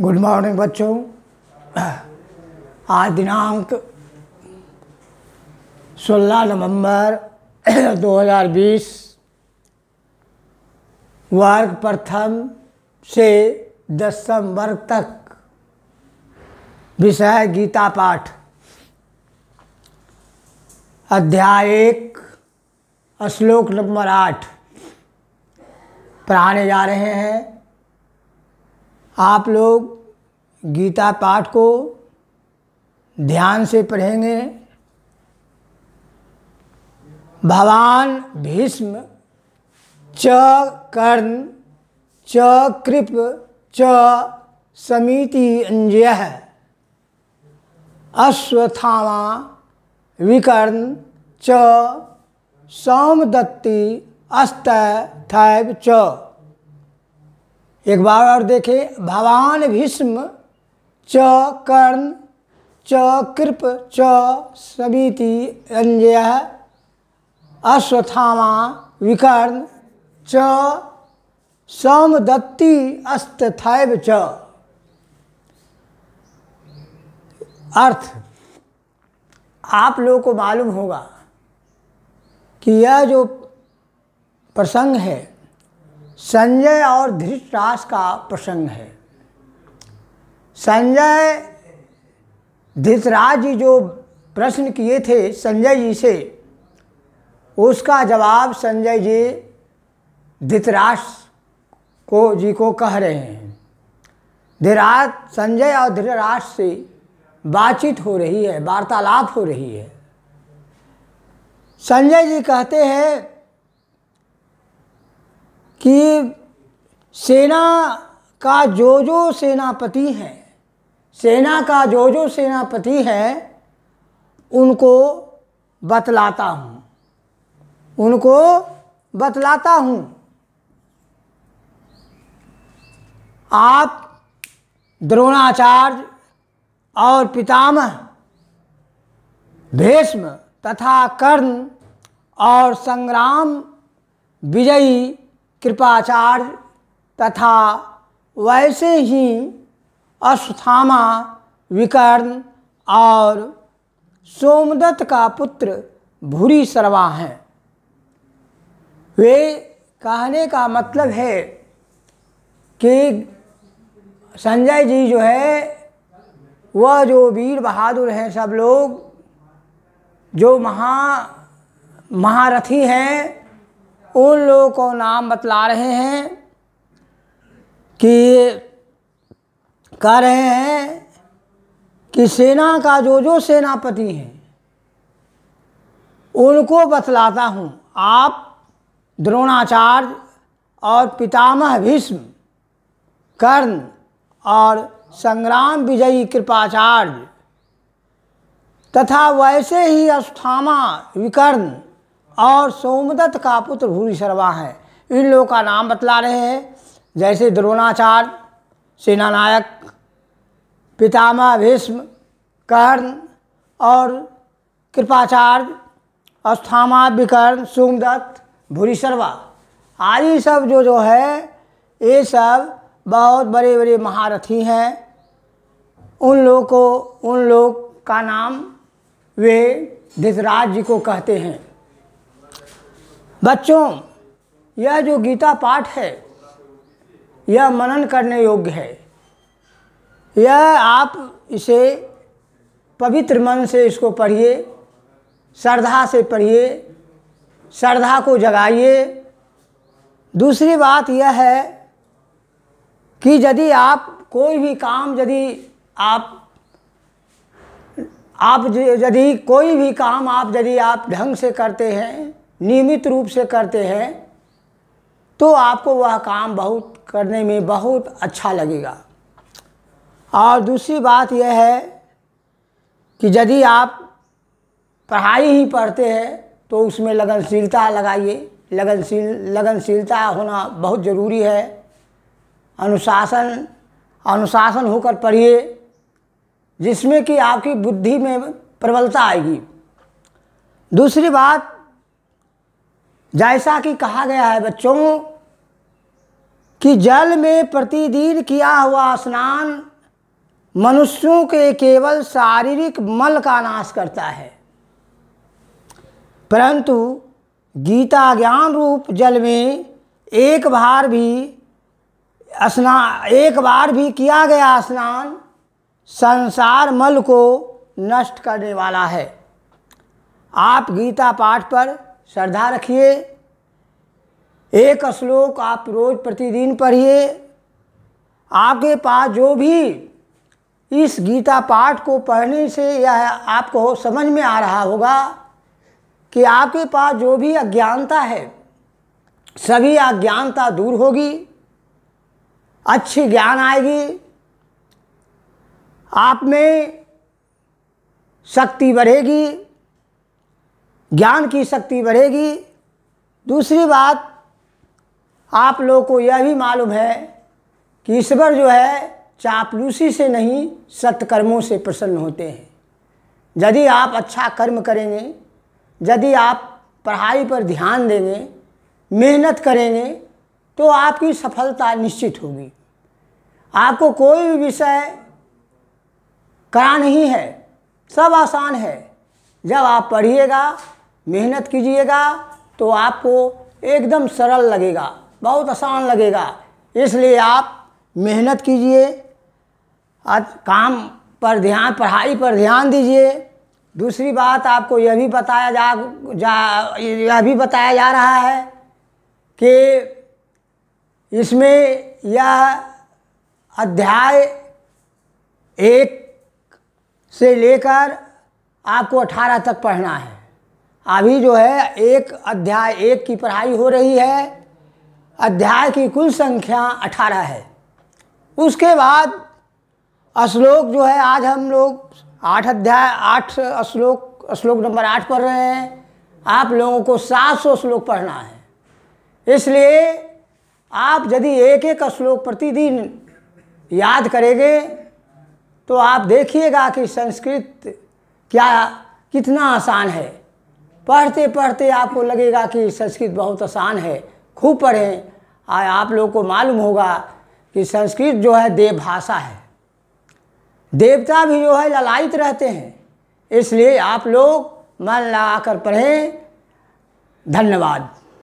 good morning बच्चों आज दिनांक 16 नवंबर 2020 वर्ग प्रथम से दसम वर्ग तक विषय गीता पाठ अध्याय एक श्लोक नंबर आठ पढ़ाने जा रहे हैं आप लोग गीता पाठ को ध्यान से पढ़ेंगे भगवान भीष्म च कर्ण च कृप च समिति अंजय अश्वथामा विकर्ण च सौमदत्ती अस्त थैब च एक बार और देखें भवान भीष्म च कर्ण च कृप च समिति अंजय अश्वत्थामा विकर्ण च समदत्ती अस्तथैव च अर्थ आप लोगों को मालूम होगा कि यह जो प्रसंग है संजय और धृतराज का प्रसंग है संजय धृतराज जी जो प्रश्न किए थे संजय जी से उसका जवाब संजय जी धृतराज को जी को कह रहे हैं धीराज संजय और धृतराज से बातचीत हो रही है वार्तालाप हो रही है संजय जी कहते हैं कि सेना का जो जो सेनापति है सेना का जो जो सेनापति है उनको बतलाता हूँ उनको बतलाता हूँ आप द्रोणाचार्य और पितामह भीष्म तथा कर्ण और संग्राम विजयी कृपाचार्य तथा वैसे ही अश्वथामा विकर्ण और सोमदत्त का पुत्र भूरी सर्वा हैं वे कहने का मतलब है कि संजय जी जो है वह जो वीर बहादुर हैं सब लोग जो महा महारथी हैं उन लोगों को नाम बतला रहे हैं कि कह रहे हैं कि सेना का जो जो सेनापति हैं उनको बतलाता हूँ आप द्रोणाचार्य और पितामह भीष्म कर्ण और संग्राम विजयी कृपाचार्य तथा वैसे ही अस्थामा विकर्ण और सोमदत्त का पुत्र भूरी है इन लोगों का नाम बतला रहे हैं जैसे द्रोणाचार्य सेनानायक पितामह भीष्म कर्ण और कृपाचार्य अस्थामा विकर्ण सोमदत्त भूरी आदि सब जो जो है ये सब बहुत बड़े बड़े महारथी हैं उन लोग को उन लोग का नाम वे धृतराज जी को कहते हैं बच्चों यह जो गीता पाठ है यह मनन करने योग्य है यह आप इसे पवित्र मन से इसको पढ़िए श्रद्धा से पढ़िए श्रद्धा को जगाइए दूसरी बात यह है कि यदि आप कोई भी काम यदि आप आप यदि कोई भी काम आप यदि आप ढंग से करते हैं नियमित रूप से करते हैं तो आपको वह काम बहुत करने में बहुत अच्छा लगेगा और दूसरी बात यह है कि यदि आप पढ़ाई ही पढ़ते हैं तो उसमें लगनशीलता लगाइए लगनशील लगनशीलता होना बहुत ज़रूरी है अनुशासन अनुशासन होकर पढ़िए जिसमें कि आपकी बुद्धि में प्रबलता आएगी दूसरी बात जैसा कि कहा गया है बच्चों कि जल में प्रतिदिन किया हुआ स्नान मनुष्यों के केवल शारीरिक मल का नाश करता है परंतु गीता ज्ञान रूप जल में एक बार भी स्नान एक बार भी किया गया स्नान संसार मल को नष्ट करने वाला है आप गीता पाठ पर श्रद्धा रखिए एक श्लोक आप रोज प्रतिदिन पढ़िए आपके पास जो भी इस गीता पाठ को पढ़ने से यह आपको समझ में आ रहा होगा कि आपके पास जो भी अज्ञानता है सभी अज्ञानता दूर होगी अच्छी ज्ञान आएगी आप में शक्ति बढ़ेगी ज्ञान की शक्ति बढ़ेगी दूसरी बात आप लोग को यह भी मालूम है कि ईश्वर जो है चापलूसी से नहीं सत्कर्मों से प्रसन्न होते हैं यदि आप अच्छा कर्म करेंगे यदि आप पढ़ाई पर ध्यान देंगे मेहनत करेंगे तो आपकी सफलता निश्चित होगी आपको कोई भी विषय करा नहीं है सब आसान है जब आप पढ़िएगा मेहनत कीजिएगा तो आपको एकदम सरल लगेगा बहुत आसान लगेगा इसलिए आप मेहनत कीजिए काम पर ध्यान पढ़ाई पर ध्यान दीजिए दूसरी बात आपको यह भी बताया जा, जा यह भी बताया जा रहा है कि इसमें यह अध्याय एक से लेकर आपको अठारह तक पढ़ना है अभी जो है एक अध्याय एक की पढ़ाई हो रही है अध्याय की कुल संख्या अठारह है उसके बाद श्लोक जो है आज हम लोग आठ अध्याय आठ श्लोक श्लोक नंबर आठ पढ़ रहे हैं आप लोगों को सात सौ श्लोक पढ़ना है इसलिए आप यदि एक एक श्लोक प्रतिदिन याद करेंगे तो आप देखिएगा कि संस्कृत क्या कितना आसान है पढ़ते पढ़ते आपको लगेगा कि संस्कृत बहुत आसान है खूब पढ़ें आप लोग को मालूम होगा कि संस्कृत जो है देव भाषा है देवता भी जो है ललायित रहते हैं इसलिए आप लोग मन लगा कर पढ़ें धन्यवाद